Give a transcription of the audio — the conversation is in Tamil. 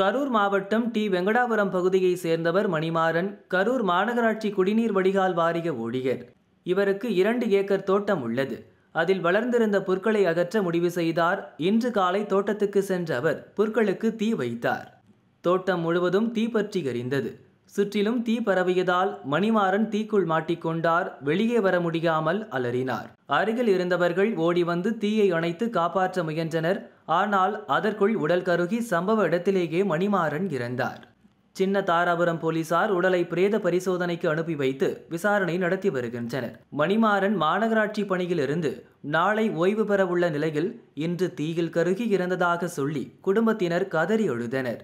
கரூர் மாவட்டம் டி வெங்கடாபுரம் பகுதியை சேர்ந்தவர் மணிமாறன் கரூர் மாநகராட்சி குடிநீர் வடிகால் வாரிய ஊழியர் இவருக்கு இரண்டு ஏக்கர் தோட்டம் உள்ளது அதில் வளர்ந்திருந்த புற்களை அகற்ற முடிவு செய்தார் இன்று காலை தோட்டத்துக்கு சென்ற அவர் புற்களுக்கு தீ வைத்தார் தோட்டம் முழுவதும் பற்றி எறிந்தது சுற்றிலும் தீ பரவியதால் மணிமாறன் தீக்குள் மாட்டிக்கொண்டார் வெளியே வர முடியாமல் அலறினார் அருகில் இருந்தவர்கள் ஓடி வந்து தீயை அணைத்து காப்பாற்ற முயன்றனர் ஆனால் அதற்குள் உடல் கருகி சம்பவ இடத்திலேயே மணிமாறன் இறந்தார் சின்ன தாராபுரம் போலீசார் உடலை பிரேத பரிசோதனைக்கு அனுப்பி வைத்து விசாரணை நடத்தி வருகின்றனர் மணிமாறன் மாநகராட்சி பணியிலிருந்து நாளை ஓய்வு பெற உள்ள நிலையில் இன்று தீயில் கருகி இறந்ததாக சொல்லி குடும்பத்தினர் கதறி எழுதனர்